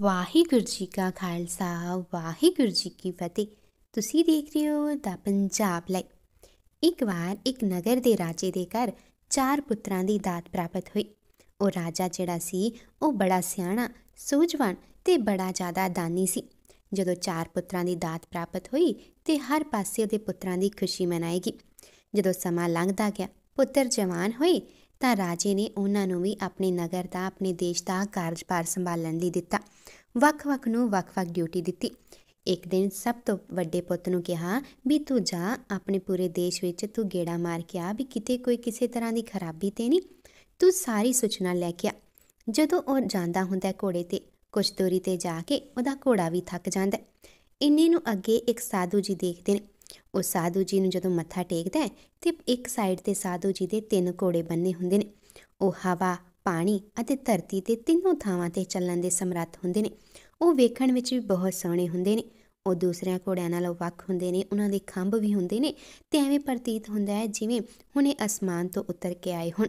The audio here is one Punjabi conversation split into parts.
ਵਾਹਿਗੁਰੂ ਜੀ ਕਾ ਖਾਲਸਾ ਵਾਹਿਗੁਰੂ ਜੀ ਕੀ ਫਤਿਹ ਤੁਸੀਂ ਦੇਖ ਰਹੇ ਹੋ ਦਾ ਪੰਜਾਬ ਲਈ ਇੱਕ ਵਾਰ ਇੱਕ ਨਗਰ ਦੇ ਰਾਜੇ ਦੇ ਘਰ ਚਾਰ ਪੁੱਤਰਾਂ ਦੀ ਦਾਤ ਪ੍ਰਾਪਤ ਹੋਈ ਉਹ ਰਾਜਾ ਜਿਹੜਾ ਸੀ ਉਹ ਬੜਾ ਸਿਆਣਾ ਸੂਝਵਾਨ ਤੇ ਬੜਾ ਜ਼ਿਆਦਾ ਦਾਨੀ ਸੀ ਜਦੋਂ ਚਾਰ ਪੁੱਤਰਾਂ ਦੀ ਦਾਤ ਪ੍ਰਾਪਤ ਹੋਈ ਤੇ ਹਰ ਪਾਸੇ ਉਹਦੇ ਪੁੱਤਰਾਂ ਦੀ ਖੁਸ਼ੀ ਮਨਾਏਗੀ ਜਦੋਂ ਸਮਾਂ ਲੰਘਦਾ ਗਿਆ ਪੁੱਤਰ ਜਵਾਨ ਹੋਏ ਤਾਂ ਰਾਜੇ ਨੇ ਉਹਨਾਂ ਨੂੰ ਵੀ ਆਪਣੇ ਨਗਰ ਦਾ ਆਪਣੇ ਦੇਸ਼ ਦਾ ਕਾਰਜਭਾਰ ਸੰਭਾਲਣ ਲਈ ਦਿੱਤਾ ਵੱਖ-ਵੱਖ ਨੂੰ ਵੱਖ-ਵੱਖ ਡਿਊਟੀ ਦਿੱਤੀ ਇੱਕ ਦਿਨ ਸਭ ਤੋਂ ਵੱਡੇ ਪੁੱਤ ਨੂੰ ਕਿਹਾ ਵੀ ਤੂੰ ਜਾ ਆਪਣੇ ਪੂਰੇ ਦੇਸ਼ ਵਿੱਚ ਤੂੰ ਗੇੜਾ ਮਾਰ ਕੇ ਆ ਵੀ ਕਿਤੇ ਕੋਈ ਕਿਸੇ ਤਰ੍ਹਾਂ ਦੀ ਖਰਾਬੀ ਤੇ ਨਹੀਂ ਤੂੰ ਸਾਰੀ ਸੂਚਨਾ ਲੈ ਕੇ ਆ ਜਦੋਂ ਉਹ ਜਾਂਦਾ ਹੁੰਦਾ ਘੋੜੇ ਤੇ ਕੁਝ ਦੂਰੀ ਤੇ ਜਾ ਕੇ ਉਹਦਾ ਘੋੜਾ ਵੀ ਥੱਕ ਜਾਂਦਾ ਇੰਨੇ ਨੂੰ ਅੱਗੇ ਇੱਕ ਸਾਧੂ ਜੀ ਦੇਖਦੇ ਨੇ ਉਹ ਸਾਧੂ ਜੀ ਨੂੰ ਜਦੋਂ ਮੱਥਾ ਟੇਕਦਾ ਹੈ ਤੇ ਇੱਕ ਸਾਈਡ ਤੇ ਸਾਧੂ ਜੀ ਦੇ ਤਿੰਨ ਘੋੜੇ ਬੰਨੇ ਹੁੰਦੇ ਨੇ ਉਹ ਹਵਾ ਪਾਣੀ ਅਤੇ ਧਰਤੀ ਤੇ ਤਿੰਨੋਂ ਥਾਵਾਂ ਤੇ ਚੱਲਣ ਦੇ ਸਮਰੱਥ ਹੁੰਦੇ ਨੇ ਉਹ ਵੇਖਣ ਵਿੱਚ ਵੀ ਬਹੁਤ ਸੋਹਣੇ ਹੁੰਦੇ ਨੇ ਉਹ ਦੂਸਰਿਆਂ ਘੋੜਿਆਂ ਨਾਲ ਵੱਖ ਹੁੰਦੇ ਨੇ ਉਹਨਾਂ ਦੇ ਖੰਭ ਵੀ ਹੁੰਦੇ ਨੇ ਤੇ ਐਵੇਂ ਪ੍ਰਤੀਤ ਹੁੰਦਾ ਹੈ ਜਿਵੇਂ ਹੁਣੇ ਅਸਮਾਨ ਤੋਂ ਉਤਰ ਕੇ ਆਏ ਹੋਣ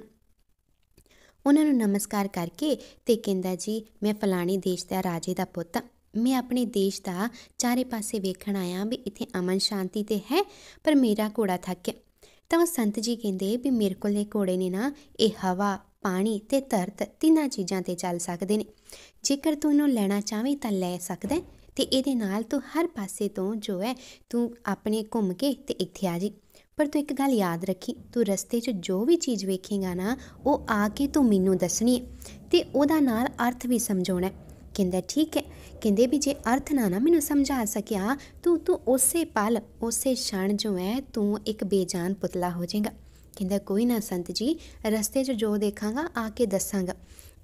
ਉਹਨਾਂ ਨੂੰ ਨਮਸਕਾਰ ਕਰਕੇ ਤੇ ਕਹਿੰਦਾ ਜੀ ਮੈਂ ਫਲਾਣੀ ਦੇਸ਼ ਦਾ ਰਾਜੇ ਦਾ ਪੁੱਤ ਹਾਂ ਮੈਂ ਆਪਣੇ ਦੇਸ਼ ਦਾ ਚਾਰੇ ਪਾਸੇ ਵੇਖਣ ਆਇਆ ਵੀ ਇੱਥੇ ਅਮਨ ਸ਼ਾਂਤੀ ਤੇ ਹੈ ਪਰ ਮੇਰਾ ਘੋੜਾ ਥੱਕ ਗਿਆ ਤਾਂ ਸੰਤ ਜੀ ਕਹਿੰਦੇ ਵੀ ਮੇਰੇ ਕੋਲ ਨੇ ਘੋੜੇ ਨੇ ਨਾ ਇਹ ਹਵਾ ਪਾਣੀ ਤੇ ਧਰਤ ਤਿੰਨਾਂ ਚੀਜ਼ਾਂ ਤੇ ਚੱਲ ਸਕਦੇ ਨੇ ਜੇਕਰ ਤੂੰ ਇਹਨੂੰ ਲੈਣਾ ਚਾਹਵੇਂ ਤਾਂ ਲੈ ਸਕਦਾ ਤੇ ਇਹਦੇ ਨਾਲ ਤੂੰ ਹਰ ਪਾਸੇ ਤੋਂ ਜੋ ਹੈ ਤੂੰ ਆਪਣੇ ਘੁੰਮ ਕੇ ਤੇ ਇੱਥੇ ਆ ਜੀ ਪਰ ਤੂੰ ਇੱਕ ਗੱਲ ਯਾਦ ਰੱਖੀ ਤੂੰ ਰਸਤੇ 'ਚ ਜੋ ਵੀ ਚੀਜ਼ ਵੇਖੇਗਾ ਨਾ ਉਹ ਆ ਕੇ ਤੂੰ ਮੈਨੂੰ ਦੱਸਣੀ ਤੇ ਉਹਦਾ ਨਾਲ ਅਰਥ ਵੀ ਸਮਝਾਉਣਾ ਕਹਿੰਦਾ ਠੀਕ ਹੈ ਕਹਿੰਦੇ ਵੀ ਜੇ ਅਰਥ ਨਾ ਨਾ ਮੈਨੂੰ ਸਮਝਾ ਸਕਿਆ ਤੂੰ ਤੂੰ ਉਸੇ ਪਲ ਉਸੇ ਛਣ ਜੋ ਹੈ ਤੂੰ ਇੱਕ ਬੇਜਾਨ ਪੁਤਲਾ ਹੋ ਜਾਏਗਾ ਕਹਿੰਦਾ ਕੋਈ ਨਾ ਸੰਤ ਜੀ ਰਸਤੇ 'ਚ ਜੋ ਦੇਖਾਂਗਾ ਆ ਕੇ ਦੱਸਾਂਗਾ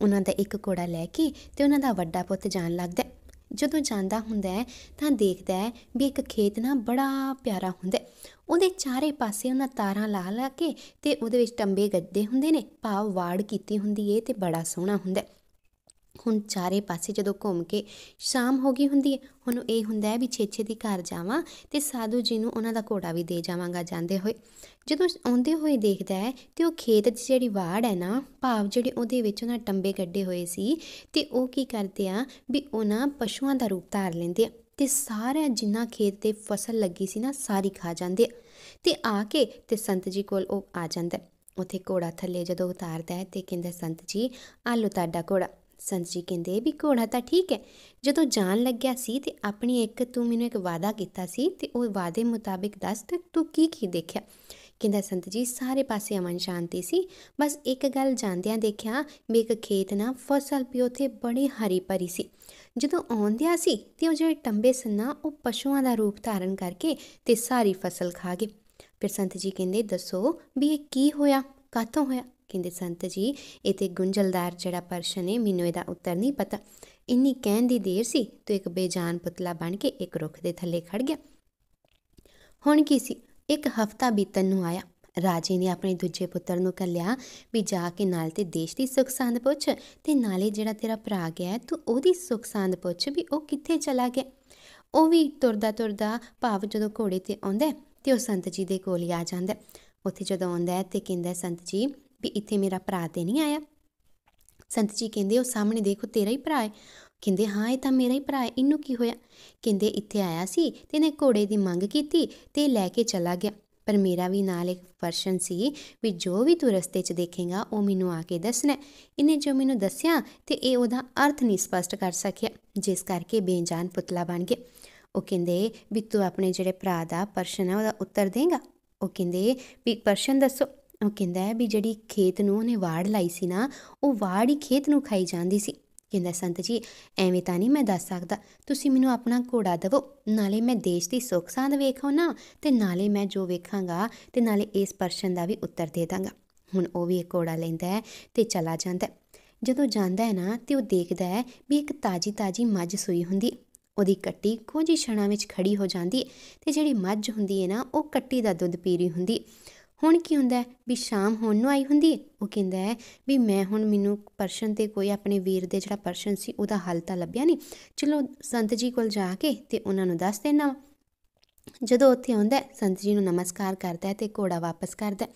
ਉਹਨਾਂ ਦਾ ਇੱਕ ਕੋੜਾ ਲੈ ਕੇ ਤੇ ਉਹਨਾਂ ਦਾ ਵੱਡਾ ਪੁੱਤ ਜਾਣ ਲੱਗਦਾ ਜਦੋਂ ਜਾਂਦਾ ਹੁੰਦਾ ਤਾਂ ਦੇਖਦਾ ਹੈ ਵੀ ਇੱਕ ਖੇਤ ਨਾ ਬੜਾ ਪਿਆਰਾ ਹੁੰਦਾ ਉਹਦੇ ਚਾਰੇ ਪਾਸੇ ਉਹਨਾਂ ਤਾਰਾਂ ਲਾ ਲਾ ਕੇ ਤੇ ਉਹਦੇ ਵਿੱਚ ਟੰਬੇ ਗੱਡੇ ਹੁੰਦੇ ਨੇ ਪਾਵ ਵਾੜ ਕੀਤੀ ਹੁੰਦੀ ਏ ਤੇ ਬੜਾ ਸੋਹਣਾ ਹੁੰਦਾ ਹੁਣ ਚਾਰੇ ਪਾਸੇ ਜਦੋਂ ਘੁੰਮ ਕੇ ਸ਼ਾਮ ਹੋ ਗਈ ਹੁੰਦੀ ਹੈ ਹੁਣ ਇਹ ਹੁੰਦਾ ਹੈ ਵੀ ਛੇਛੇ ਦੀ ਘਰ ਜਾਵਾਂ ਤੇ ਸਾਧੂ ਜੀ ਨੂੰ ਉਹਨਾਂ ਦਾ ਘੋੜਾ ਵੀ ਦੇ ਜਾਵਾਂਗਾ ਜਾਂਦੇ ਹੋਏ ਜਦੋਂ ਆਉਂਦੇ ਹੋਏ ਦੇਖਦਾ ਹੈ ਤੇ ਉਹ ਖੇਤ ਦੀ ਜਿਹੜੀ ਵਾੜ ਹੈ ਨਾ ਭਾਵ ਜਿਹੜੇ ਉਹਦੇ ਵਿੱਚ ਉਹਨਾਂ ਟੰਬੇ ਕੱਢੇ ਹੋਏ ਸੀ ਤੇ ਉਹ ਕੀ ਕਰਦੇ ਆ ਵੀ ਉਹਨਾਂ ਪਸ਼ੂਆਂ ਦਾ ਰੂਪ ਧਾਰ ਲੈਂਦੇ ਆ ਤੇ ਸਾਰੇ ਜਿੰਨਾ ਖੇਤ ਤੇ ਫਸਲ ਲੱਗੀ ਸੀ ਨਾ ਸਾਰੀ ਖਾ ਜਾਂਦੇ ਤੇ ਆ ਕੇ ਤੇ ਸੰਤ ਜੀ ਕੋਲ ਉਹ ਆ ਜਾਂਦਾ ਉਥੇ ਘੋੜਾ ਥੱਲੇ ਜਦੋਂ ਉਤਾਰਦਾ ਹੈ ਤੇ ਕਹਿੰਦਾ ਸੰਤ ਜੀ ਆਲੂ ਲੋ ਤੁਹਾਡਾ ਘੋੜਾ ਸੰਤ ਜੀ ਕਹਿੰਦੇ ਵੀ ਘੋੜਾ ਤਾਂ ਠੀਕ ਹੈ ਜਦੋਂ ਜਾਣ ਲੱਗਿਆ ਸੀ ਤੇ ਆਪਣੀ ਇੱਕ ਤੂੰ ਮੈਨੂੰ ਇੱਕ ਵਾਦਾ ਕੀਤਾ ਸੀ ਤੇ ਉਹ ਵਾਦੇ ਮੁਤਾਬਿਕ ਦੱਸ ਤੇ ਤੂੰ ਕੀ ਕੀ ਦੇਖਿਆ ਕਹਿੰਦਾ ਸੰਤ ਜੀ ਸਾਰੇ ਪਾਸੇ ਅਮਨ ਸ਼ਾਂਤੀ ਸੀ ਬਸ ਇੱਕ ਗੱਲ ਜਾਂਦਿਆਂ ਦੇਖਿਆ ਵੀ ਇੱਕ ਖੇਤ ਨਾ ਫਸਲ ਵੀ ਉਥੇ ਬੜੀ ਹਰੀ ਭਰੀ ਸੀ ਜਦੋਂ ਆਉਂਦਿਆ ਸੀ ਤੇ ਉਹ ਜਿਹੜੇ ਟੰਬੇ ਸੰਨਾ ਉਹ ਪਸ਼ੂਆਂ ਦਾ ਰੂਪ ਧਾਰਨ ਕਰਕੇ ਤੇ ਸਾਰੀ ਫਸਲ ਖਾ ਗਏ ਫਿਰ ਸੰਤ ਜੀ ਕਹਿੰਦੇ ਦੱਸੋ ਵੀ ਇਹ ਕੀ ਹੋਇਆ ਕਾਤੋਂ ਹੋਇਆ ਕਹਿੰਦੇ ਸੰਤ ਜੀ ਇਹ ਤੇ ਗੁੰਝਲਦਾਰ ਜਿਹੜਾ ਪਰਸ਼ਨ ਹੈ ਮੈਨੂੰ ਇਹਦਾ ਉੱਤਰ ਨਹੀਂ ਪਤਾ ਇੰਨੀ ਕਹਿਣ ਦੀ ਦੇਰ ਸੀ ਤੋ ਇੱਕ ਬੇਜਾਨ ਪੁਤਲਾ ਬਣ ਕੇ ਇੱਕ ਰੁੱਖ ਦੇ ਥੱਲੇ ਖੜ ਗਿਆ ਹੁਣ ਕੀ ਸੀ ਇੱਕ ਹਫਤਾ ਬੀਤਣ ਨੂੰ ਆਇਆ ਰਾਜੇ ਨੇ ਆਪਣੇ ਦੂਜੇ ਪੁੱਤਰ ਨੂੰ ਕੱਲਿਆ ਵੀ ਜਾ ਕੇ ਨਾਲ ਤੇ ਦੇਸ਼ ਦੀ ਸੁਖਸੰਦ ਸੰਦ ਪੁੱਛ ਤੇ ਨਾਲੇ ਜਿਹੜਾ ਤੇਰਾ ਭਰਾ ਗਿਆ ਤੂੰ ਉਹਦੀ ਸੁਖਸੰਦ ਸੰਦ ਪੁੱਛ ਵੀ ਉਹ ਕਿੱਥੇ ਚਲਾ ਗਿਆ ਉਹ ਵੀ ਤੁਰਦਾ ਤੁਰਦਾ ਭਾਵ ਜਦੋਂ ਘੋੜੇ ਤੇ ਆਉਂਦਾ ਤੇ ਉਹ ਸੰਤ ਜੀ ਦੇ ਕੋਲ ਹੀ ਆ ਜਾਂਦਾ ਉੱਥੇ ਜਦੋਂ ਆਉਂਦਾ ਤੇ ਕਹਿੰਦਾ ਸੰਤ ਜੀ ਵੀ ਇੱਥੇ ਮੇਰਾ ਭਰਾ ਤੇ ਨਹੀਂ ਆਇਆ ਸੰਤ ਜੀ ਕਹਿੰਦੇ ਉਹ ਸਾਹਮਣੇ ਦੇਖੋ ਤੇਰਾ ਹੀ ਭਰਾ ਹੈ ਕਹਿੰਦੇ ਹਾਂ ਇਹ ਤਾਂ ਮੇਰਾ ਹੀ ਭਰਾ ਹੈ ਇਹਨੂੰ ਕੀ ਹੋਇਆ ਕਹਿੰਦੇ ਇੱਥੇ ਆਇਆ ਸੀ ਤੇ ਇਹਨੇ ਘੋੜੇ ਦੀ ਮੰਗ ਕੀਤੀ ਤੇ ਲੈ ਕੇ ਚਲਾ ਗਿਆ ਪਰ ਮੇਰਾ ਵੀ ਨਾਲ ਇੱਕ ਪਰਸ਼ਨ ਸੀ ਵੀ ਜੋ ਵੀ ਤੂੰ ਰਸਤੇ 'ਚ ਦੇਖੇਗਾ ਉਹ ਮੈਨੂੰ ਆ ਕੇ ਦੱਸਣਾ ਇਹਨੇ ਜੋ ਮੈਨੂੰ ਦੱਸਿਆ ਤੇ ਇਹ ਉਹਦਾ ਅਰਥ ਨਹੀਂ ਸਪਸ਼ਟ ਕਰ ਸਕਿਆ ਜਿਸ ਕਰਕੇ ਬੇਜਾਨ ਪੁਤਲਾ ਬਣ ਗਿਆ ਉਹ ਕਹਿੰਦੇ ਵੀ ਤੂੰ ਆਪਣੇ ਜਿਹੜੇ ਭਰਾ ਦਾ ਪਰਸ਼ਨ ਹੈ ਉਹਦਾ ਉੱਤਰ ਦੇਂਗਾ ਉਹ ਕਹਿੰਦੇ ਵੀ ਪਰਸ਼ਨ ਦੱਸੋ ਉਹ ਕਹਿੰਦਾ ਵੀ ਜਿਹੜੀ ਖੇਤ ਨੂੰ ਉਹਨੇ ਵਾੜ ਲਾਈ ਸੀ ਨਾ ਉਹ ਵਾੜ ਹੀ ਖੇਤ ਨੂੰ ਖਾਈ ਜਾਂਦੀ ਸੀ ਕਹਿੰਦਾ ਸੰਤ ਜੀ ਐਵੇਂ ਤਾਂ ਨਹੀਂ ਮੈਂ ਦੱਸ ਸਕਦਾ ਤੁਸੀਂ ਮੈਨੂੰ ਆਪਣਾ ਘੋੜਾ ਦਿਵੋ ਨਾਲੇ ਮੈਂ ਦੇਸ਼ ਦੀ ਸੁੱਖ ਸਾਂਦ ਵੇਖਾਂ ਨਾ ਤੇ ਨਾਲੇ ਮੈਂ ਜੋ ਵੇਖਾਂਗਾ ਤੇ ਨਾਲੇ ਇਸ ਪ੍ਰਸ਼ਨ ਦਾ ਵੀ ਉੱਤਰ ਦੇ ਦਾਂਗਾ ਹੁਣ ਉਹ ਵੀ ਇੱਕ ਘੋੜਾ ਲੈਂਦਾ ਹੈ ਤੇ ਚਲਾ ਜਾਂਦਾ ਜਦੋਂ ਜਾਂਦਾ ਹੈ ਨਾ ਤੇ ਉਹ ਦੇਖਦਾ ਹੈ ਵੀ ਇੱਕ ਤਾਜੀ ਤਾਜੀ ਮੱਝ ਸੂਈ ਹੁੰਦੀ ਉਹਦੀ ਕੱਟੀ ਖੋਜੀ ਛਣਾ ਵਿੱਚ ਖੜੀ ਹੋ ਜਾਂਦੀ ਤੇ ਜਿਹੜੀ ਮੱਝ ਹੁੰਦੀ ਹੈ ਨਾ ਉਹ ਕੱਟੀ ਦਾ ਦੁੱਧ ਪੀ ਰਹੀ ਹੁੰਦੀ ਹੁਣ ਕੀ ਹੁੰਦਾ ਵੀ ਸ਼ਾਮ ਹੋਣ ਨੂੰ ਆਈ ਹੁੰਦੀ ਹੈ ਉਹ ਕਹਿੰਦਾ ਹੈ ਵੀ ਮੈਂ ਹੁਣ ਮੈਨੂੰ ਪਰਸ਼ਨ ਤੇ ਕੋਈ ਆਪਣੇ ਵੀਰ ਦੇ ਜਿਹੜਾ ਪਰਸ਼ਨ ਸੀ ਉਹਦਾ ਹੱਲ ਤਾਂ ਲੱਭਿਆ ਨਹੀਂ ਚਲੋ ਸੰਤ ਜੀ ਕੋਲ ਜਾ ਕੇ ਤੇ ਉਹਨਾਂ ਨੂੰ ਦੱਸ ਦੇਣਾ ਜਦੋਂ ਉੱਥੇ ਆਉਂਦਾ ਸੰਤ ਜੀ ਨੂੰ ਨਮਸਕਾਰ ਕਰਦਾ ਤੇ ਘੋੜਾ ਵਾਪਸ ਕਰਦਾ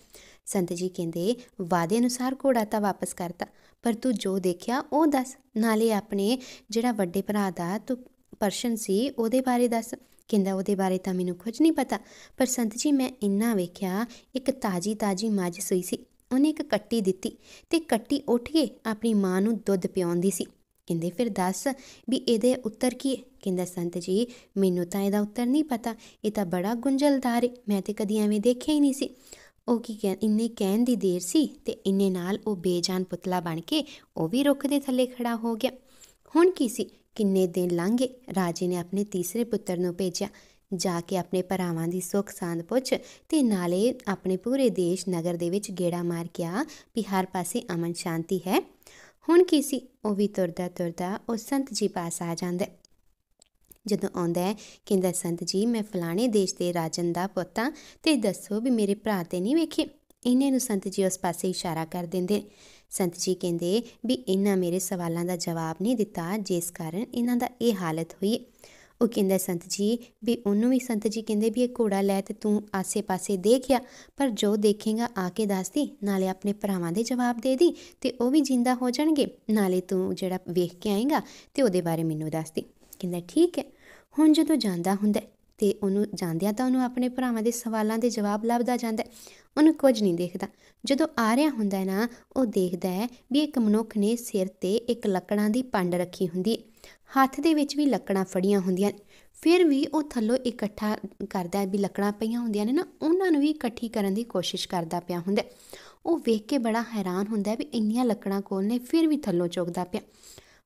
ਸੰਤ ਜੀ ਕਹਿੰਦੇ ਵਾਅਦੇ ਅਨੁਸਾਰ ਘੋੜਾ ਤਾਂ ਵਾਪਸ ਕਰਤਾ ਪਰ ਤੂੰ ਜੋ ਦੇਖਿਆ ਉਹ ਦੱਸ ਨਾਲੇ ਆਪਣੇ ਜਿਹੜਾ ਵੱਡੇ ਭਰਾ ਦਾ ਤੂੰ ਪਰਸ਼ਨ ਸੀ ਉਹਦੇ ਬਾਰੇ ਦੱਸ ਕਹਿੰਦਾ ਉਹਦੇ ਬਾਰੇ ਤਾਂ ਮੈਨੂੰ ਕੁਝ ਨਹੀਂ ਪਤਾ ਪਰ ਸੰਤ ਜੀ ਮੈਂ ਇੰਨਾ ਵੇਖਿਆ ਇੱਕ ਤਾਜੀ ਤਾਜੀ ਮੱਝ ਸੂਈ ਸੀ ਉਹਨੇ ਇੱਕ ਕੱਟੀ ਦਿੱਤੀ ਤੇ ਕੱਟੀ ਉੱਠ ਕੇ ਆਪਣੀ ਮਾਂ ਨੂੰ ਦੁੱਧ ਪਿਉਂਦੀ ਸੀ ਕਹਿੰਦੇ ਫਿਰ ਦੱਸ ਵੀ ਇਹਦੇ ਉੱਤਰ ਕੀ ਹੈ ਕਹਿੰਦਾ ਸੰਤ ਜੀ ਮੈਨੂੰ ਤਾਂ ਇਹਦਾ ਉੱਤਰ ਨਹੀਂ ਪਤਾ ਇਹ ਤਾਂ ਬੜਾ ਗੁੰਝਲਦਾਰ ਹੈ ਮੈਂ ਤੇ ਕਦੀ ਐਵੇਂ ਦੇਖਿਆ ਹੀ ਨਹੀਂ ਸੀ ਉਹ ਕੀ ਕਹਿ ਇੰਨੇ ਕਹਿਣ ਦੀ ਦੇਰ ਸੀ ਤੇ ਇੰਨੇ ਨਾਲ ਉਹ ਬੇਜਾਨ ਪੁਤਲਾ ਬਣ ਕੇ ਉਹ ਵੀ ਰੁੱਖ ਦੇ ਥੱਲੇ ਖੜਾ ਹੋ ਗਿਆ ਹੁਣ ਕੀ ਸੀ ਕਿੰਨੇ ਦਿਨ ਲੰਘੇ ਰਾਜੇ ਨੇ ਆਪਣੇ ਤੀਸਰੇ ਪੁੱਤਰ ਨੂੰ ਭੇਜਿਆ ਜਾ ਕੇ ਆਪਣੇ ਭਰਾਵਾਂ ਦੀ ਸੁੱਖ ਸਾਂਦ ਪੁੱਛ ਤੇ ਨਾਲੇ ਆਪਣੇ ਪੂਰੇ ਦੇਸ਼ ਨਗਰ ਦੇ ਵਿੱਚ ਗੇੜਾ ਮਾਰ ਗਿਆ ਵੀ ਹਰ ਪਾਸੇ ਅਮਨ ਸ਼ਾਂਤੀ ਹੈ ਹੁਣ ਕੀ ਸੀ ਉਹ ਵੀ ਤੁਰਦਾ ਤੁਰਦਾ ਉਹ ਸੰਤ ਜੀ ਪਾਸ ਆ ਜਾਂਦਾ ਜਦੋਂ ਆਉਂਦਾ ਹੈ ਕਹਿੰਦਾ ਸੰਤ ਜੀ ਮੈਂ ਫਲਾਣੇ ਦੇਸ਼ ਦੇ ਰਾਜਨ ਦਾ ਪੁੱਤਾ ਤੇ ਦੱਸੋ ਵੀ ਮੇਰੇ ਭਰਾ ਤੇ ਨਹੀਂ ਵੇਖੇ ਇਹਨੇ ਨੂੰ ਸੰਤ ਜੀ ਉਸ ਪਾਸੇ ਇਸ਼ਾਰਾ ਕਰ ਦਿੰਦੇ ਸੰਤ ਜੀ ਕਹਿੰਦੇ ਵੀ ਇਹਨਾਂ ਮੇਰੇ ਸਵਾਲਾਂ ਦਾ ਜਵਾਬ ਨਹੀਂ ਦਿੱਤਾ ਜਿਸ ਕਾਰਨ ਇਹਨਾਂ ਦਾ ਇਹ ਹਾਲਤ ਹੋਈ ਉਹ ਕਹਿੰਦਾ ਸੰਤ ਜੀ ਵੀ ਉਹਨੂੰ ਵੀ ਸੰਤ ਜੀ ਕਹਿੰਦੇ ਵੀ ਇਹ ਘੋੜਾ ਲੈ ਤੇ ਤੂੰ ਆਸੇ-ਪਾਸੇ ਦੇਖਿਆ ਪਰ ਜੋ ਦੇਖੇਗਾ ਆ ਕੇ ਦੱਸ ਦੀ ਨਾਲੇ ਆਪਣੇ ਭਰਾਵਾਂ ਦੇ ਜਵਾਬ ਦੇ ਦੀ ਤੇ ਉਹ ਵੀ ਜਿੰਦਾ ਹੋ ਜਾਣਗੇ ਨਾਲੇ ਤੂੰ ਜਿਹੜਾ ਵੇਖ ਕੇ ਆਏਗਾ ਤੇ ਉਹਦੇ ਬਾਰੇ ਮੈਨੂੰ ਦੱਸ ਦੀ ਕਹਿੰਦਾ ਠੀਕ ਹੈ ਹੁਣ ਜਦੋਂ ਜਾਂਦਾ ਹੁੰਦਾ ਤੇ ਉਹਨੂੰ ਜਾਂਦਿਆਂ ਤਾਂ ਉਹਨੂੰ ਆਪਣੇ ਭਰਾਵਾਂ ਦੇ ਸਵਾਲਾਂ ਦੇ ਜਵਾਬ ਲੱਭਦਾ ਜਾਂਦਾ ਉਹਨੂੰ ਕੁਝ ਨਹੀਂ ਦੇਖਦਾ ਜਦੋਂ ਆ ਰਿਹਾ ਹੁੰਦਾ ਹੈ ਨਾ ਉਹ ਦੇਖਦਾ ਹੈ ਵੀ ਇੱਕ ਮਨੁੱਖ ਨੇ ਸਿਰ ਤੇ ਇੱਕ ਲੱਕੜਾਂ ਦੀ ਪੰਡ ਰੱਖੀ ਹੁੰਦੀ ਹੈ ਹੱਥ ਦੇ ਵਿੱਚ ਵੀ ਲੱਕੜਾਂ ਫੜੀਆਂ ਹੁੰਦੀਆਂ ਫਿਰ ਵੀ ਉਹ ਥੱਲੋ ਇਕੱਠਾ ਕਰਦਾ ਵੀ ਲੱਕੜਾਂ ਪਈਆਂ ਹੁੰਦੀਆਂ ਨੇ ਨਾ ਉਹਨਾਂ ਨੂੰ ਵੀ ਇਕੱਠੀ ਕਰਨ ਦੀ ਕੋਸ਼ਿਸ਼ ਕਰਦਾ ਪਿਆ ਹੁੰਦਾ ਉਹ ਵੇਖ ਕੇ ਬੜਾ ਹੈਰਾਨ ਹੁੰਦਾ ਵੀ ਇੰਨੀਆਂ ਲੱਕੜਾਂ ਕੋਲ ਨੇ ਫਿਰ ਵੀ ਥੱਲੋਂ ਚੁੱਕਦਾ ਪਿਆ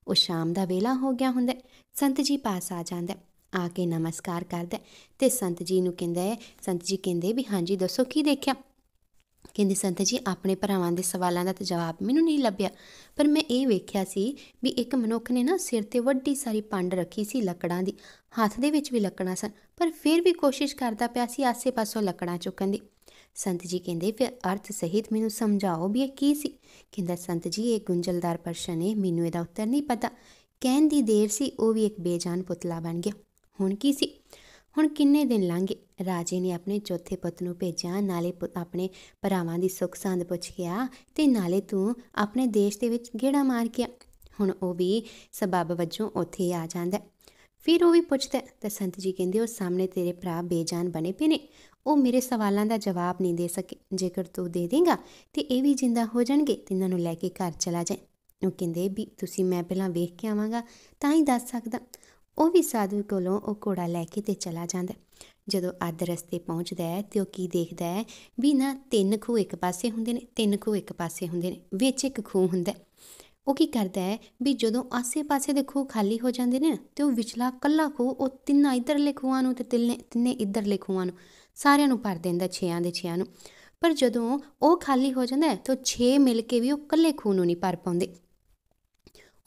ਉਹ ਸ਼ਾਮ ਦਾ ਵੇਲਾ ਹੋ ਗਿਆ ਹੁੰਦਾ ਸੰਤ ਜੀ ਪਾਸ ਆ ਜਾਂਦਾ ਆ ਕੇ ਨਮਸਕਾਰ ਕਰਦਾ ਤੇ ਸੰਤ ਜੀ ਨੂੰ ਕਹਿੰਦਾ ਹੈ ਸੰਤ ਜੀ ਕਹਿੰਦੇ ਵੀ ਹਾਂਜੀ ਦੱਸੋ ਕੀ ਦੇਖਿਆ ਕਹਿੰਦੇ ਸੰਤ ਜੀ ਆਪਣੇ ਭਰਾਵਾਂ ਦੇ ਸਵਾਲਾਂ ਦਾ ਤਾਂ ਜਵਾਬ ਮੈਨੂੰ ਨਹੀਂ ਲੱਭਿਆ ਪਰ ਮੈਂ ਇਹ ਵੇਖਿਆ ਸੀ ਵੀ ਇੱਕ ਮਨੁੱਖ ਨੇ ਨਾ ਸਿਰ ਤੇ ਵੱਡੀ ਸਾਰੀ ਪੰਡ ਰੱਖੀ ਸੀ ਲੱਕੜਾਂ ਦੀ ਹੱਥ ਦੇ ਵਿੱਚ ਵੀ ਲੱਕੜਾਂ ਸਨ ਪਰ ਫਿਰ ਵੀ ਕੋਸ਼ਿਸ਼ ਕਰਦਾ ਪਿਆ ਸੀ ਆਸੇ-ਪਾਸੋਂ ਲੱਕੜਾਂ ਚੁੱਕਣ ਦੀ ਸੰਤ ਜੀ ਕਹਿੰਦੇ ਫਿਰ ਅਰਥ ਸਹਿਤ ਮੈਨੂੰ ਸਮਝਾਓ ਵੀ ਇਹ ਕੀ ਸੀ ਕਹਿੰਦਾ ਸੰਤ ਜੀ ਇਹ ਗੁੰਝਲਦਾਰ ਪ੍ਰਸ਼ਨ ਹੈ ਮੈਨੂੰ ਇਹਦਾ ਉੱਤਰ ਨਹੀਂ ਪਤਾ ਕਹਿੰਦੀ ਦੇਰ ਸੀ ਉਹ ਵੀ ਇੱਕ ਬੇਜਾਨ ਪੁਤਲਾ ਬਣ ਗਿਆ ਹੁਣ ਕੀ ਸੀ ਹੁਣ ਕਿੰਨੇ ਦਿਨ ਲੰਘੇ ਰਾਜੇ ਨੇ ਆਪਣੇ ਚੌਥੇ ਪੁੱਤ ਨੂੰ ਭੇਜਿਆ ਨਾਲੇ ਆਪਣੇ ਭਰਾਵਾਂ ਦੀ ਸੁੱਖ ਸੰਦ ਪੁੱਛ ਗਿਆ ਤੇ ਨਾਲੇ ਤੂੰ ਆਪਣੇ ਦੇਸ਼ ਦੇ ਵਿੱਚ ਗੇੜਾ ਮਾਰ ਗਿਆ ਹੁਣ ਉਹ ਵੀ ਸਬਬ ਵਜੋਂ ਉੱਥੇ ਆ ਜਾਂਦਾ ਫਿਰ ਉਹ ਵੀ ਪੁੱਛਦਾ ਤਾਂ ਸੰਤ ਜੀ ਕਹਿੰਦੇ ਉਹ ਸਾਹਮਣੇ ਤੇਰੇ ਭਰਾ ਬੇਜਾਨ ਬਣੇ ਪਏ ਨੇ ਉਹ ਮੇਰੇ ਸਵਾਲਾਂ ਦਾ ਜਵਾਬ ਨਹੀਂ ਦੇ ਸਕੇ ਜੇਕਰ ਤੂੰ ਦੇ ਦੇਂਗਾ ਤੇ ਇਹ ਵੀ ਜਿੰਦਾ ਹੋ ਜਾਣਗੇ ਤਿੰਨਾਂ ਇਹਨਾਂ ਨੂੰ ਲੈ ਕੇ ਘਰ ਚਲਾ ਜਾਏ ਉਹ ਕਹਿੰਦੇ ਵੀ ਤੁਸੀਂ ਮੈਂ ਪਹਿਲਾਂ ਵੇਖ ਕੇ ਆਵਾਂਗਾ ਤਾਂ ਹੀ ਦੱਸ ਸਕਦਾ ਉਹ ਵੀ ਸਾਧੂ ਕੋਲੋਂ ਉਹ ਕੋੜਾ ਲੈ ਕੇ ਤੇ ਚਲਾ ਜਾਂਦਾ ਜਦੋਂ ਅੱਧ ਰਸਤੇ ਪਹੁੰਚਦਾ ਹੈ ਤੇ ਉਹ ਕੀ ਦੇਖਦਾ ਹੈ ਵੀ ਨਾ ਤਿੰਨ ਖੂਹ ਇੱਕ ਪਾਸੇ ਹੁੰਦੇ ਨੇ ਤਿੰਨ ਖੂਹ ਇੱਕ ਪਾਸੇ ਹੁੰਦੇ ਨੇ ਵਿੱਚ ਇੱਕ ਖੂਹ ਹੁੰਦਾ ਉਹ ਕੀ ਕਰਦਾ ਹੈ ਵੀ ਜਦੋਂ ਆਸੇ-ਪਾਸੇ ਦੇ ਖੂਹ ਖਾਲੀ ਹੋ ਜਾਂਦੇ ਨੇ ਤੇ ਉਹ ਵਿਚਲਾ ਕੱਲਾ ਖੂਹ ਉਹ ਤਿੰਨਾਂ ਇਧਰਲੇ ਖੂਹਾਂ ਨੂੰ ਤੇ ਤਿੰਨੇ ਤਿੰਨੇ ਇਧਰਲੇ ਖੂਹਾਂ ਨੂੰ ਸਾਰਿਆਂ ਨੂੰ ਭਰ ਦਿੰਦਾ ਛਿਆਂ ਦੇ ਛਿਆਂ ਨੂੰ ਪਰ ਜਦੋਂ ਉਹ ਖਾਲੀ ਹੋ ਜਾਂਦਾ ਤਾਂ ਛੇ ਮਿਲ ਕੇ ਵੀ ਉਹ ਕੱਲੇ ਖੂਹ ਨੂੰ ਨਹੀਂ ਭਰ ਪਾਉਂਦੇ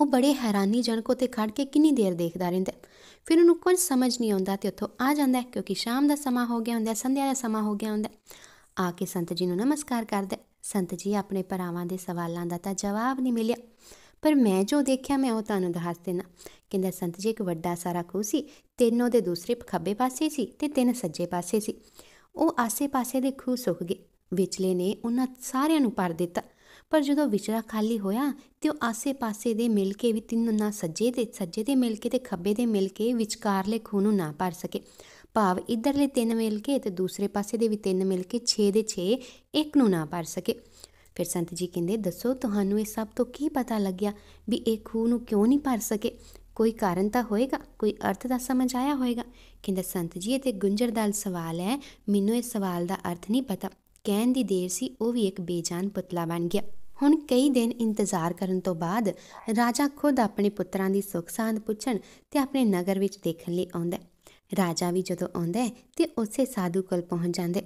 ਉਹ ਬੜੇ ਹੈਰਾਨੀਜਨਕ ਉਤੇ ਖੜ ਕੇ ਕਿੰਨੀ ਦੇਰ ਦੇਖਦਾ ਰਹਿੰਦਾ ਫਿਰ ਉਹਨੂੰ ਕੁਝ ਸਮਝ ਨਹੀਂ ਆਉਂਦਾ ਤੇ ਉੱਥੋਂ ਆ ਜਾਂਦਾ ਕਿਉਂਕਿ ਸ਼ਾਮ ਦਾ ਸਮਾਂ ਹੋ ਗਿਆ ਹੁੰਦਾ ਸੰਧਿਆ ਦਾ ਸਮਾਂ ਹੋ ਗਿਆ ਹੁੰਦਾ ਆ ਕੇ ਸੰਤ ਜੀ ਨੂੰ ਨਮਸਕਾਰ ਕਰਦਾ ਸੰਤ ਜੀ ਆਪਣੇ ਭਰਾਵਾਂ ਦੇ ਸਵਾਲਾਂ ਦਾ ਤਾਂ ਜਵਾਬ ਨਹੀਂ ਮਿਲਿਆ ਪਰ ਮੈਂ ਜੋ ਦੇਖਿਆ ਮੈਂ ਉਹ ਤੁਹਾਨੂੰ ਦੱਸ ਦੇਣਾ ਕਹਿੰਦਾ ਸੰਤ ਜੀ ਇੱਕ ਵੱਡਾ ਸਾਰਾ ਖੂਸੀ ਸੀ ਤਿੰਨੋਂ ਦੇ ਦੂਸਰੇ ਖੱਬੇ ਪਾਸੇ ਸੀ ਤੇ ਤਿੰਨ ਸੱਜੇ ਪਾਸੇ ਸੀ ਉਹ ਆਸੇ-ਪਾਸੇ ਦੇ ਖੂਹ ਸੁੱਕ ਗਏ ਵਿਚਲੇ ਨੇ ਉਹਨਾਂ ਸਾਰਿਆਂ ਨੂੰ ਪਰ ਦਿੱਤਾ ਪਰ ਜਦੋਂ ਵਿਚਰਾ ਖਾਲੀ ਹੋਇਆ ਤੇ ਉਹ ਆਸੇ-ਪਾਸੇ ਦੇ ਮਿਲ ਕੇ ਵੀ ਤਿੰਨ ਨਾ ਸੱਜੇ ਦੇ ਸੱਜੇ ਦੇ ਮਿਲ ਕੇ ਤੇ ਖੱਬੇ ਦੇ ਮਿਲ ਕੇ ਵਿਚਕਾਰਲੇ ਖੂਨ ਨੂੰ ਨਾ ਭਰ ਸਕੇ ਭਾਵ ਇਧਰਲੇ ਤਿੰਨ ਮਿਲ ਕੇ ਤੇ ਦੂਸਰੇ ਪਾਸੇ ਦੇ ਵੀ ਤਿੰਨ ਮਿਲ ਕੇ 6 ਦੇ 6 ਇੱਕ ਨੂੰ ਨਾ ਭਰ ਸਕੇ ਫਿਰ ਸੰਤ ਜੀ ਕਹਿੰਦੇ ਦੱਸੋ ਤੁਹਾਨੂੰ ਇਹ ਸਭ ਤੋਂ ਕੀ ਪਤਾ ਲੱਗਿਆ ਵੀ ਇਹ ਖੂਨ ਨੂੰ ਕਿਉਂ ਨਹੀਂ ਭਰ ਸਕੇ ਕੋਈ ਕਾਰਨ ਤਾਂ ਹੋਏਗਾ ਕੋਈ ਅਰਥ ਦਾ ਸਮਝ ਆਇਆ ਹੋਏਗਾ ਕਹਿੰਦੇ ਸੰਤ ਜੀ ਇਹ ਤੇ ਗੁੰਜਰਦਾਲ ਸਵਾਲ ਹੈ ਮੈਨੂੰ ਇਹ ਸਵਾਲ ਦਾ ਅਰਥ ਨਹੀਂ ਪਤਾ ਕਹਿਣ ਦੀ ਦੇਰ ਸੀ ਉਹ ਵੀ ਇੱਕ ਬੇਜਾਨ ਪਤਲਾ ਬਣ ਗਿਆ ਹੁਣ ਕਈ ਦਿਨ ਇੰਤਜ਼ਾਰ ਕਰਨ ਤੋਂ ਬਾਅਦ ਰਾਜਾ ਖੁਦ ਆਪਣੇ ਪੁੱਤਰਾਂ ਦੀ ਸੁੱਖ ਸਾਂਦ ਪੁੱਛਣ ਤੇ ਆਪਣੇ ਨਗਰ ਵਿੱਚ ਦੇਖਣ ਲਈ ਆਉਂਦਾ ਰਾਜਾ ਵੀ ਜਦੋਂ ਆਉਂਦਾ ਤੇ ਉਸੇ ਸਾਧੂ ਕੋਲ ਪਹੁੰਚ ਜਾਂਦੇ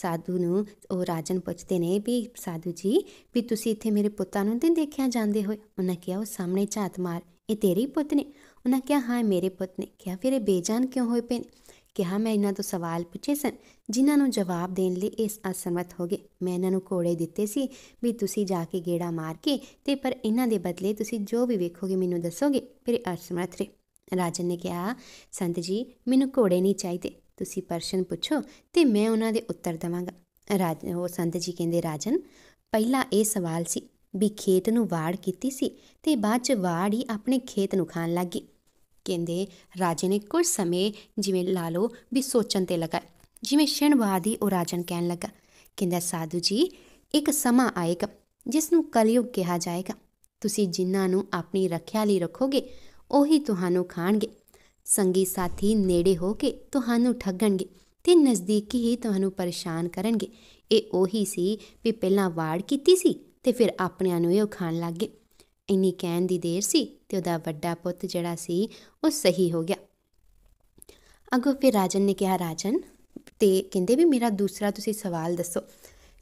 ਸਾਧੂ ਨੂੰ ਉਹ ਰਾਜਨ ਪੁੱਛਦੇ ਨੇ ਵੀ ਸਾਧੂ ਜੀ ਵੀ ਤੁਸੀਂ ਇੱਥੇ ਮੇਰੇ ਪੁੱਤਾਂ ਨੂੰ ਤੇ ਦੇਖਿਆ ਜਾਂਦੇ ਹੋਏ ਉਹਨਾਂ ਕਿਹਾ ਉਹ ਸਾਹਮਣੇ ਝਾਤ ਮਾਰ ਇਹ ਤੇਰੇ ਪੁੱਤ ਨੇ ਉਹਨਾਂ ਕਿਹਾ ਹਾਂ ਮੇਰੇ ਪੁੱਤ ਨੇ ਕਿਹਾ ਫਿਰ ਇਹ ਬੇਜਾਨ ਕਿਉਂ ਹੋਏ ਪਏ ਕਿਹਾ ਮੈਂ ਇਹਨਾਂ ਤੋਂ ਸਵਾਲ ਪੁੱਛੇ ਸਨ ਜਿਨ੍ਹਾਂ ਨੂੰ ਜਵਾਬ ਦੇਣ ਲਈ ਇਸ ਅਸਮਤ ਹੋ ਗਏ ਮੈਂ ਇਹਨਾਂ ਨੂੰ ਕੋੜੇ ਦਿੱਤੇ ਸੀ ਵੀ ਤੁਸੀਂ ਜਾ ਕੇ ਗੇੜਾ ਮਾਰ ਕੇ ਤੇ ਪਰ ਇਹਨਾਂ ਦੇ ਬਦਲੇ ਤੁਸੀਂ ਜੋ ਵੀ ਵੇਖੋਗੇ ਮੈਨੂੰ ਦੱਸੋਗੇ ਫਿਰ ਅਸਮਤ ਰਹੇ ਰਾਜਨ ਨੇ ਕਿਹਾ ਸੰਤ ਜੀ ਮੈਨੂੰ ਕੋੜੇ ਨਹੀਂ ਚਾਹੀਦੇ ਤੁਸੀਂ ਪਰਸ਼ਨ ਪੁੱਛੋ ਤੇ ਮੈਂ ਉਹਨਾਂ ਦੇ ਉੱਤਰ ਦਵਾਂਗਾ ਰਾਜ ਉਹ ਸੰਤ ਜੀ ਕਹਿੰਦੇ ਰਾਜਨ ਪਹਿਲਾ ਇਹ ਸਵਾਲ ਸੀ ਵੀ ਖੇਤ ਨੂੰ ਵਾੜ ਕੀਤੀ ਸੀ ਤੇ ਬਾਅਦ ਚ ਵਾੜ ਹੀ ਆਪਣੇ ਖੇਤ ਨੂੰ ਖਾਣ ਲੱਗੀ ਕਹਿੰਦੇ ਰਾਜੇ ਨੇ ਕੁਝ ਸਮੇਂ ਜਿਵੇਂ ਲਾ ਵੀ ਸੋਚਣ ਤੇ ਲਗਾ ਜਿਵੇਂ ਛਣ ਬਾਅਦ ਹੀ ਉਹ ਰਾਜਨ ਕਹਿਣ ਲੱਗਾ ਕਹਿੰਦਾ ਸਾਧੂ ਜੀ ਇੱਕ ਸਮਾਂ ਆਏਗਾ ਜਿਸ ਨੂੰ ਕਲਯੁਗ ਕਿਹਾ ਜਾਏਗਾ ਤੁਸੀਂ ਜਿਨ੍ਹਾਂ ਨੂੰ ਆਪਣੀ ਰੱਖਿਆ ਲਈ ਰੱਖੋਗੇ ਉਹੀ ਤੁਹਾਨੂੰ ਖਾਣਗੇ ਸੰਗੀ ਸਾਥੀ ਨੇੜੇ ਹੋ ਕੇ ਤੁਹਾਨੂੰ ਠੱਗਣਗੇ ਤੇ ਨਜ਼ਦੀਕ ਹੀ ਤੁਹਾਨੂੰ ਪਰੇਸ਼ਾਨ ਕਰਨਗੇ ਇਹ ਉਹੀ ਸੀ ਵੀ ਪਹਿਲਾਂ ਵਾੜ ਕੀਤੀ ਸੀ ਤੇ ਫਿਰ ਆਪਣਿਆਂ ਨੂੰ ਇਹ ਖਾਣ ਲੱਗੇ ਇੰਨੀ ਕਹਿਣ ਦੀ ਦੇਰ ਸੀ ਤੇ ਉਹਦਾ ਵੱਡਾ ਪੁੱਤ ਜਿਹੜਾ ਸੀ ਉਹ ਸਹੀ ਹੋ ਗਿਆ ਅਗੋ ਫਿਰ ਰਾਜਨ ਨੇ ਕਿਹਾ ਰਾਜਨ ਤੇ ਕਹਿੰਦੇ ਵੀ ਮੇਰਾ ਦੂਸਰਾ ਤੁਸੀਂ ਸਵਾਲ ਦੱਸੋ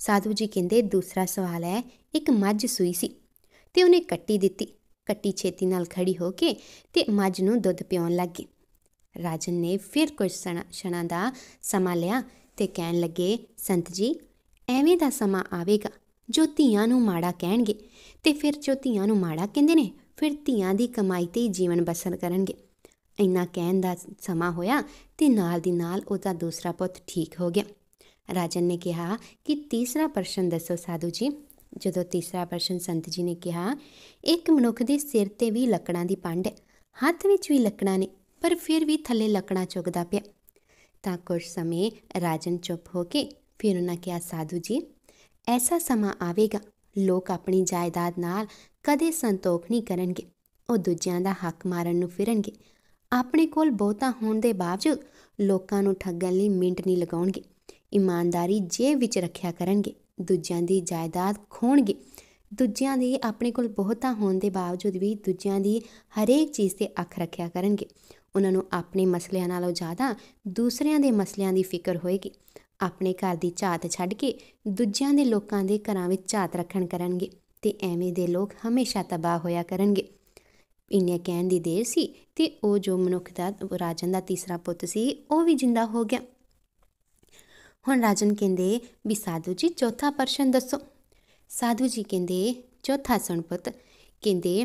ਸਾਧੂ ਜੀ ਕਹਿੰਦੇ ਦੂਸਰਾ ਸਵਾਲ ਹੈ ਇੱਕ ਮੱਝ ਸੂਈ ਸੀ ਤੇ ਉਹਨੇ ਕੱਟੀ ਦਿੱਤੀ ਕੱਟੀ ਛੇਤੀ ਨਾਲ ਖੜੀ ਹੋ ਕੇ ਤੇ ਮੱਝ ਨੂੰ ਦੁੱਧ ਪਿਉਣ ਲੱਗੀ ਰਾਜਨ ਨੇ ਫਿਰ ਕੁਝ ਸਣਾ ਦਾ ਸਮਾਂ ਲਿਆ ਤੇ ਕਹਿਣ ਲੱਗੇ ਸੰਤ ਜੀ ਐਵੇਂ ਦਾ ਸਮਾਂ ਆਵੇਗਾ ਜੋ ਧੀਆਂ ਨੂੰ ਮਾੜਾ ਕਹਿਣਗੇ ਤੇ ਫਿਰ ਜੋ ਧੀਆਂ ਨੂੰ ਮਾੜਾ ਕਹਿੰਦੇ ਨੇ ਫਿਰ ਧੀਆਂ ਦੀ ਕਮਾਈ ਤੇ ਹੀ ਜੀਵਨ ਬਸਰ ਕਰਨਗੇ ਇੰਨਾ ਕਹਿਣ ਦਾ ਸਮਾਂ ਹੋਇਆ ਤੇ ਨਾਲ ਦੀ ਨਾਲ ਉਹਦਾ ਦੂਸਰਾ ਪੁੱਤ ਠੀਕ ਹੋ ਗਿਆ ਰਾਜਨ ਨੇ ਕਿਹਾ ਕਿ ਤੀਸਰਾ ਪ੍ਰਸ਼ਨ ਦੱਸੋ ਸਾਧੂ ਜੀ ਜਦੋਂ ਤੀਸਰਾ ਪ੍ਰਸ਼ਨ ਸੰਤ ਜੀ ਨੇ ਕਿਹਾ ਇੱਕ ਮਨੁੱਖ ਦੇ ਸਿਰ ਤੇ ਵੀ ਲੱਕੜਾਂ ਦੀ ਪੰਡ ਹੈ ਹੱਥ ਵਿੱਚ ਵੀ ਲੱਕੜਾਂ ਨੇ ਪਰ ਫਿਰ ਵੀ ਥੱਲੇ ਲੱਕੜਾਂ ਚੁਗਦਾ ਪਿਆ ਤਾਂ ਕੁਝ ਸਮੇਂ ਰਾਜਨ ਚੁੱਪ ਹੋ ਕੇ ਫਿਰ ਉਹਨਾਂ ਕਿਹਾ ਸਾਧੂ ਜੀ ਐਸਾ ਸਮਾਂ ਆਵੇਗਾ ਲੋਕ ਆਪਣੀ ਜਾਇਦਾਦ ਨਾਲ ਕਦੇ ਸੰਤੋਖ ਨਹੀਂ ਕਰਨਗੇ ਉਹ ਦੂਜਿਆਂ ਦਾ ਹੱਕ ਮਾਰਨ ਨੂੰ ਫਿਰਨਗੇ ਆਪਣੇ ਕੋਲ ਬਹੁਤਾ ਹੋਣ ਦੇ ਬਾਵਜੂਦ ਲੋਕਾਂ ਨੂੰ ਠੱਗਣ ਲਈ ਮਿੰਟ ਨਹੀਂ ਲਗਾਉਣਗੇ ਇਮਾਨਦਾਰੀ ਜੇਬ ਵਿੱਚ ਰੱਖਿਆ ਕਰਨਗੇ ਦੂਜਿਆਂ ਦੀ ਜਾਇਦਾਦ ਖੋਣਗੇ ਦੂਜਿਆਂ ਦੀ ਆਪਣੇ ਕੋਲ ਬਹੁਤਾ ਹੋਣ ਦੇ ਬਾਵਜੂਦ ਵੀ ਦੂਜਿਆਂ ਦੀ ਹਰੇਕ ਚੀਜ਼ ਤੇ ਅੱਖ ਰੱਖਿਆ ਕਰਨਗੇ ਉਹਨਾਂ ਨੂੰ ਆਪਣੇ ਮਸਲਿਆਂ ਨਾਲੋਂ ਜ਼ਿਆਦਾ ਦੂਸਰਿਆਂ ਦੇ ਮਸਲਿਆਂ ਦੀ ਫਿਕਰ ਹੋਏਗੀ ਆਪਣੇ ਘਰ ਦੀ ਝਾਤ ਛੱਡ ਕੇ ਦੂਜਿਆਂ ਦੇ ਲੋਕਾਂ ਦੇ ਘਰਾਂ ਵਿੱਚ ਝਾਤ ਰੱਖਣ ਕਰਨਗੇ ਤੇ ਐਵੇਂ ਦੇ ਲੋਕ ਹਮੇਸ਼ਾ ਤਬਾਹ ਹੋਇਆ ਕਰਨਗੇ ਇੰਨੇ ਕਹਿਣ ਦੀ ਦੇਰ ਸੀ ਤੇ ਉਹ ਜੋ ਮਨੁੱਖ ਦਾ ਰਾਜਨ ਦਾ ਤੀਸਰਾ ਪੁੱਤ ਸੀ ਉਹ ਵੀ ਜਿੰਦਾ ਹੋ ਗਿਆ ਹੁਣ ਰਾਜਨ ਕਹਿੰਦੇ ਵੀ ਸਾਧੂ ਜੀ ਚੌਥਾ ਪ੍ਰਸ਼ਨ ਦੱਸੋ ਸਾਧੂ ਜੀ ਕਹਿੰਦੇ ਚੌਥਾ ਸੁਣ ਪੁੱਤ ਕਹਿੰਦੇ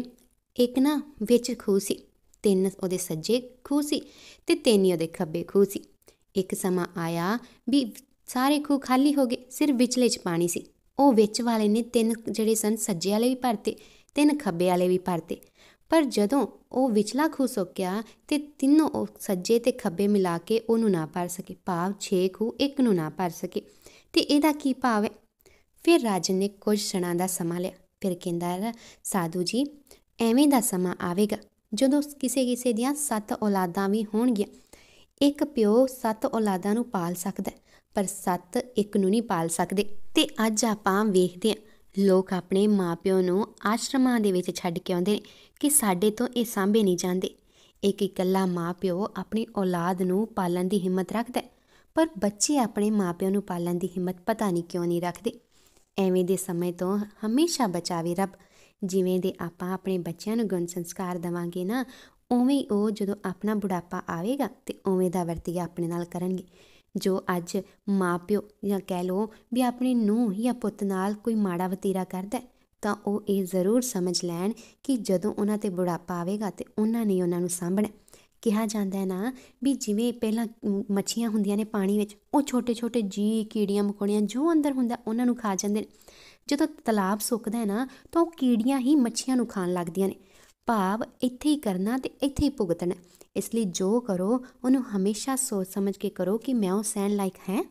ਇੱਕ ਨਾ ਵਿੱਚ ਖੂਸੀ ਸੀ ਤਿੰਨ ਉਹਦੇ ਸੱਜੇ ਖੂਸੀ ਸੀ ਤੇ ਤਿੰਨ ਉਹਦੇ ਖੱਬੇ ਖੂਸੀ ਸੀ ਇੱਕ ਸਮਾਂ ਆਇਆ ਵੀ ਸਾਰੇ ਖੂਹ ਖਾਲੀ ਹੋ ਗਏ ਸਿਰਫ ਵਿਚਲੇ 'ਚ ਪਾਣੀ ਸੀ ਉਹ ਵਿੱਚ ਵਾਲੇ ਨੇ ਤਿੰਨ ਜਿਹੜੇ ਸਨ ਸੱਜੇ ਵਾਲੇ ਵੀ ਭਰਤੇ ਤਿੰਨ ਖੱਬੇ ਵਾਲੇ ਵੀ ਭਰਤੇ ਪਰ ਜਦੋਂ ਉਹ ਵਿਚਲਾ ਖੂਹ ਸੁੱਕਿਆ ਤੇ ਤਿੰਨੋਂ ਉਹ ਸੱਜੇ ਤੇ ਖੱਬੇ ਮਿਲਾ ਕੇ ਉਹਨੂੰ ਨਾ ਭਰ ਸਕੇ ਭਾਵ 6 ਖੂਹ ਇੱਕ ਨੂੰ ਨਾ ਭਰ ਸਕੇ ਤੇ ਇਹਦਾ ਕੀ ਭਾਵ ਹੈ ਫਿਰ ਰਾਜਨ ਨੇ ਕੁਝ ਸਣਾ ਦਾ ਸਮਾਂ ਲਿਆ ਫਿਰ ਕਹਿੰਦਾ ਸਾਧੂ ਜੀ ਐਵੇਂ ਦਾ ਸਮਾਂ ਆਵੇਗਾ ਜਦੋਂ ਕਿਸੇ ਕਿਸੇ ਦੀਆਂ ਸੱਤ ਔਲਾਦਾਂ ਵੀ ਹੋਣਗੀਆਂ ਇੱਕ ਪਿਓ ਸੱਤ ਔਲਾਦਾਂ ਨੂੰ ਪਾਲ ਸਕਦਾ ਪਰ ਸੱਤ ਇੱਕ ਨੂੰ ਨਹੀਂ ਪਾਲ ਸਕਦੇ ਤੇ ਅੱਜ ਆਪਾਂ ਵੇਖਦੇ ਹਾਂ ਲੋਕ ਆਪਣੇ ਮਾਪਿਓ ਨੂੰ ਆਸ਼ਰਮਾਂ ਦੇ ਵਿੱਚ ਛੱਡ ਕੇ ਆਉਂਦੇ ਨੇ ਕਿ ਸਾਡੇ ਤੋਂ ਇਹ ਸਾਂਭੇ ਨਹੀਂ ਜਾਂਦੇ ਇੱਕ ਇਕੱਲਾ ਮਾਪਿਓ ਆਪਣੀ ਔਲਾਦ ਨੂੰ ਪਾਲਣ ਦੀ ਹਿੰਮਤ ਰੱਖਦਾ ਪਰ ਬੱਚੇ ਆਪਣੇ ਮਾਪਿਓ ਨੂੰ ਪਾਲਣ ਦੀ ਹਿੰਮਤ ਪਤਾ ਨਹੀਂ ਕਿਉਂ ਨਹੀਂ ਰੱਖਦੇ ਐਵੇਂ ਦੇ ਸਮੇਂ ਤੋਂ ਹਮੇਸ਼ਾ ਬਚਾਵੇ ਰੱਬ ਜਿਵੇਂ ਦੇ ਆਪਾਂ ਆਪਣੇ ਬੱਚਿਆਂ ਨੂੰ ਗੁਣ ਸੰਸਕਾਰ ਦਵਾਂਗੇ ਨਾ ਉਵੇਂ ਉਹ ਜਦੋਂ ਆਪਣਾ ਬੁਢਾਪਾ ਆਵੇਗਾ ਤੇ ਉਵੇਂ ਦਾ ਵਰਤੀਆ ਆਪਣੇ ਨਾਲ ਕਰਨਗੇ ਜੋ ਅੱਜ ਮਾਪਿਓ ਜਾਂ ਕਹਿ ਲੋ ਵੀ ਆਪਣੇ ਨੂੰਹ ਜਾਂ ਪੁੱਤ ਨਾਲ ਕੋਈ ਮਾੜਾ ਵਤੀਰਾ ਕਰਦਾ ਤਾਂ ਉਹ ਇਹ ਜ਼ਰੂਰ ਸਮਝ ਲੈਣ ਕਿ ਜਦੋਂ ਉਹਨਾਂ ਤੇ ਬੁਢਾਪਾ ਆਵੇਗਾ ਤੇ ਉਹਨਾਂ ਨੇ ਉਹਨਾਂ ਨੂੰ ਸਾਂਭਣਾ ਕਿਹਾ ਜਾਂਦਾ ਹੈ ਨਾ ਵੀ ਜਿਵੇਂ ਪਹਿਲਾਂ ਮੱਛੀਆਂ ਹੁੰਦੀਆਂ ਨੇ ਪਾਣੀ ਵਿੱਚ ਉਹ ਛੋਟੇ-ਛੋਟੇ ਜੀ ਕੀੜੀਆਂ ਮਕੋੜੀਆਂ ਜੋ ਅੰਦਰ ਹੁੰਦਾ ਉਹਨਾਂ ਨੂੰ ਖਾ ਜਾਂਦੇ ਨੇ ਜਦੋਂ ਤਲਾਬ ਸੁੱਕਦਾ ਹੈ ਨਾ ਤਾਂ ਉਹ ਕੀੜੀਆਂ ਹੀ ਮੱਛੀਆਂ ਨੂੰ ਖਾਣ ਲੱਗਦੀਆਂ ਨੇ ਭਾਵ ਇੱਥੇ ਹੀ ਕਰਨਾ ਤੇ ਇੱਥੇ ਹੀ ਭੁਗਤਣਾ ਇਸ ਲਈ ਜੋ ਕਰੋ ਉਹਨੂੰ ਹਮੇਸ਼ਾ ਸੋਚ ਸਮਝ ਕੇ ਕਰੋ ਕਿ ਮੈਂ ਉਹ ਸਹਿਣ ਲਾਇਕ ਹੈ